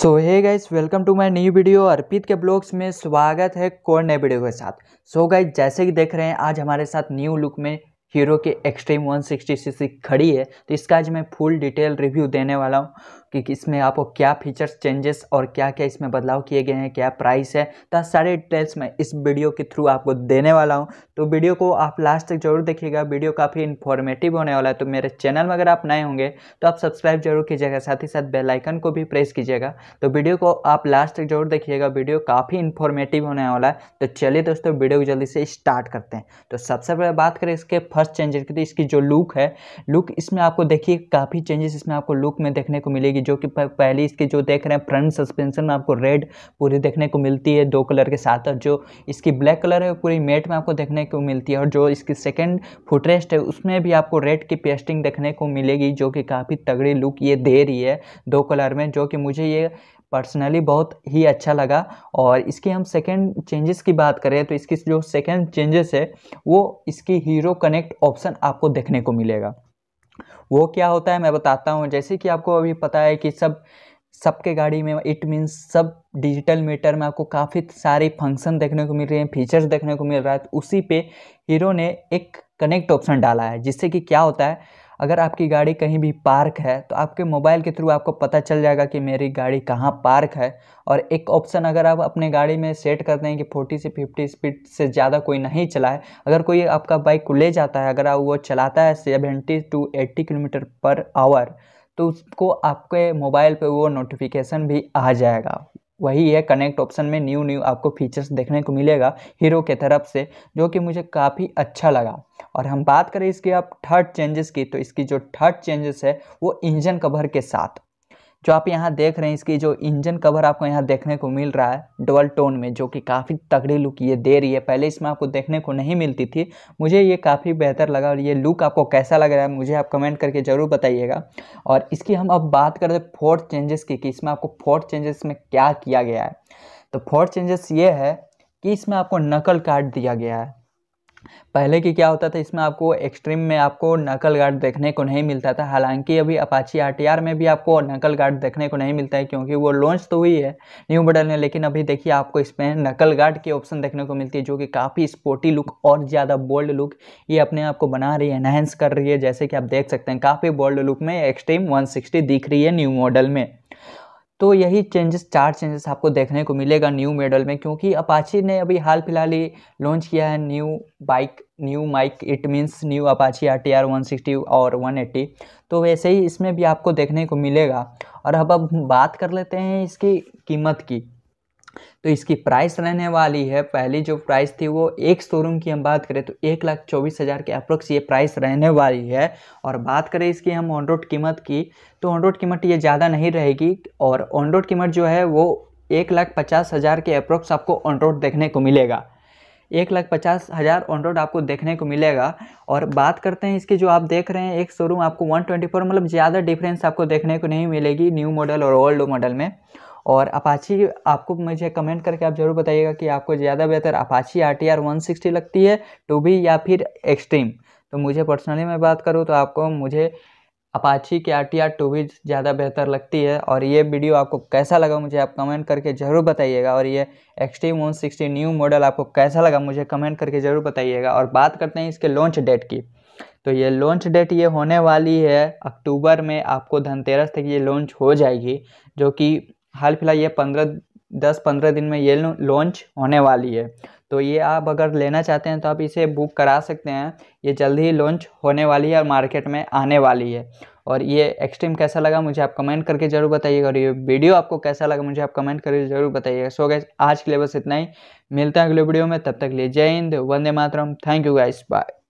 so hey guys welcome to my new video Arpit के vlogs में स्वागत है कोर नए वीडियो के साथ सो so गाइस जैसे कि देख रहे हैं आज हमारे साथ न्यू लुक में हीरो के एक्सट्रीम 160 सीसी खड़ी है तो इसका आज मैं फुल डिटेल रिव्यू देने वाला हूँ कि इसमें आपको क्या फीचर्स चेंजेस और क्या क्या इसमें बदलाव किए गए हैं क्या प्राइस है तो सारे डिटेल्स मैं इस वीडियो के थ्रू आपको देने वाला हूँ तो वीडियो को आप लास्ट तक जरूर देखिएगा वीडियो काफ़ी इन्फॉर्मेटिव होने वाला है तो मेरे चैनल में अगर आप नए होंगे तो आप सब्सक्राइब जरूर कीजिएगा साथ ही साथ बेलाइकन को भी प्रेस कीजिएगा तो वीडियो को आप लास्ट तक जरूर देखिएगा वीडियो काफ़ी इन्फॉर्मेटिव होने वाला है तो चलिए दोस्तों वीडियो को जल्दी से स्टार्ट करते हैं तो सबसे पहले बात करें इसके फर्स्ट चेंजेस की तो इसकी जो लुक है लुक इसमें आपको देखिए काफ़ी चेंजेस इसमें आपको लुक में देखने को मिलेगी जो कि पहली इसकी जो देख रहे हैं फ्रंट सस्पेंशन में आपको रेड पूरी देखने को मिलती है दो कलर के साथ और जो इसकी ब्लैक कलर है पूरी मेट में आपको देखने को मिलती है और जो इसकी सेकेंड फुटरेस्ट है उसमें भी आपको रेड की पेस्टिंग देखने को मिलेगी जो कि काफ़ी तगड़ी लुक ये दे रही है दो कलर में जो कि मुझे ये पर्सनली बहुत ही अच्छा लगा और इसके हम सेकेंड चेंजेस की बात करें तो इसकी जो सेकेंड चेंजेस है वो इसकी हीरो कनेक्ट ऑप्शन आपको देखने को मिलेगा वो क्या होता है मैं बताता हूँ जैसे कि आपको अभी पता है कि सब सबके गाड़ी में इट मीन्स सब डिजिटल मीटर में आपको काफ़ी सारे फंक्शन देखने को मिल रहे हैं फीचर्स देखने को मिल रहा है तो उसी पे हीरो ने एक कनेक्ट ऑप्शन डाला है जिससे कि क्या होता है अगर आपकी गाड़ी कहीं भी पार्क है तो आपके मोबाइल के थ्रू आपको पता चल जाएगा कि मेरी गाड़ी कहाँ पार्क है और एक ऑप्शन अगर आप अपने गाड़ी में सेट कर दें कि 40 से 50 स्पीड से ज़्यादा कोई नहीं चलाए अगर कोई आपका बाइक ले जाता है अगर वो चलाता है seventy to eighty kilometre per hour तो उसको आपके मोबाइल पर वो नोटिफिकेशन भी आ जाएगा वही है कनेक्ट ऑप्शन में न्यू न्यू आपको फीचर्स देखने को मिलेगा हीरो के तरफ से जो कि मुझे काफ़ी अच्छा लगा और हम बात करें इसके अब थर्ड चेंजेस की तो इसकी जो थर्ड चेंजेस है वो इंजन कवर के साथ जो आप यहाँ देख रहे हैं इसकी जो इंजन कवर आपको यहाँ देखने को मिल रहा है डबल टोन में जो कि काफ़ी तगड़ी लुक ये दे रही है पहले इसमें आपको देखने को नहीं मिलती थी मुझे ये काफ़ी बेहतर लगा और ये लुक आपको कैसा लग रहा है मुझे आप कमेंट करके ज़रूर बताइएगा और इसकी हम अब बात हैं फोर्थ चेंजेस की कि इसमें आपको फोर्थ चेंजेस में क्या किया गया है तो फोर्थ चेंजेस ये है कि इसमें आपको नकल कार्ड दिया गया है पहले की क्या होता था इसमें आपको एक्सट्रीम में आपको नकल गार्ड देखने को नहीं मिलता था हालांकि अभी अपाची आर में भी आपको नकल गार्ड देखने को नहीं मिलता है क्योंकि वो लॉन्च तो हुई है न्यू मॉडल में लेकिन अभी देखिए आपको इसमें नकल गार्ड की ऑप्शन देखने को मिलती है जो कि काफ़ी स्पोर्टी लुक और ज़्यादा बोल्ड लुक ये अपने आप को बना रही है एनहेंस कर रही है जैसे कि आप देख सकते हैं काफ़ी बोल्ड लुक में एक्सट्रीम वन दिख रही है न्यू मॉडल में तो यही चेंजेस चार चेंजेस आपको देखने को मिलेगा न्यू मॉडल में क्योंकि अपाची ने अभी हाल फिलहाल ही लॉन्च किया है new bike new mike it means new Apache R T R one sixty और वन एट्टी तो वैसे ही इसमें भी आपको देखने को मिलेगा और अब अब बात कर लेते हैं इसकी कीमत की तो इसकी प्राइस रहने वाली है पहली जो प्राइस थी वो एक शोरूम की हम बात करें तो एक लाख चौबीस हज़ार के अप्रोक्स ये प्राइस रहने वाली है और बात करें इसकी हम ऑन रोड कीमत की तो ऑन रोड कीमत ये ज़्यादा नहीं रहेगी और ऑन रोड कीमत जो है वो एक लाख पचास हज़ार के अप्रोक्स आपको ऑन रोड देखने को मिलेगा एक लाख पचास हज़ार ऑन रोड आपको देखने को मिलेगा और बात करते हैं इसकी जो आप देख रहे हैं एक शोरूम आपको वन ट्वेंटी फोर मतलब ज़्यादा डिफरेंस आपको देखने को नहीं मिलेगी न्यू मॉडल और ओल्ड मॉडल में और अपाची आपको मुझे कमेंट करके आप ज़रूर बताइएगा कि आपको ज़्यादा बेहतर Apache R T R one sixty लगती है टू बी या फिर एक्सट्रीम तो मुझे पर्सनली मैं बात करूँ तो आपको मुझे अपाची की आर टी आर टू भी ज़्यादा बेहतर लगती है और ये वीडियो आपको कैसा लगा मुझे आप कमेंट करके ज़रूर बताइएगा और ये Xtreme one sixty new model आपको कैसा लगा मुझे कमेंट करके ज़रूर बताइएगा और बात करते हैं इसके लॉन्च डेट की तो ये लॉन्च डेट ये होने वाली है अक्टूबर में आपको धनतेरस तक ये लॉन्च हो जाएगी जो कि हाल फिलहाल ये पंद्रह दस पंद्रह दिन में ये लॉन्च होने वाली है तो ये आप अगर लेना चाहते हैं तो आप इसे बुक करा सकते हैं ये जल्दी ही लॉन्च होने वाली है और मार्केट में आने वाली है और ये एक्सट्रीम कैसा लगा मुझे आप कमेंट करके ज़रूर बताइएगा और ये वीडियो आपको कैसा लगा मुझे आप कमेंट करके ज़रूर बताइएगा सो गैस आज के लिए बस इतना ही मिलता है अगले वीडियो में तब तक लिए जय हिंद वंदे मातरम थैंक यू गाइस बाय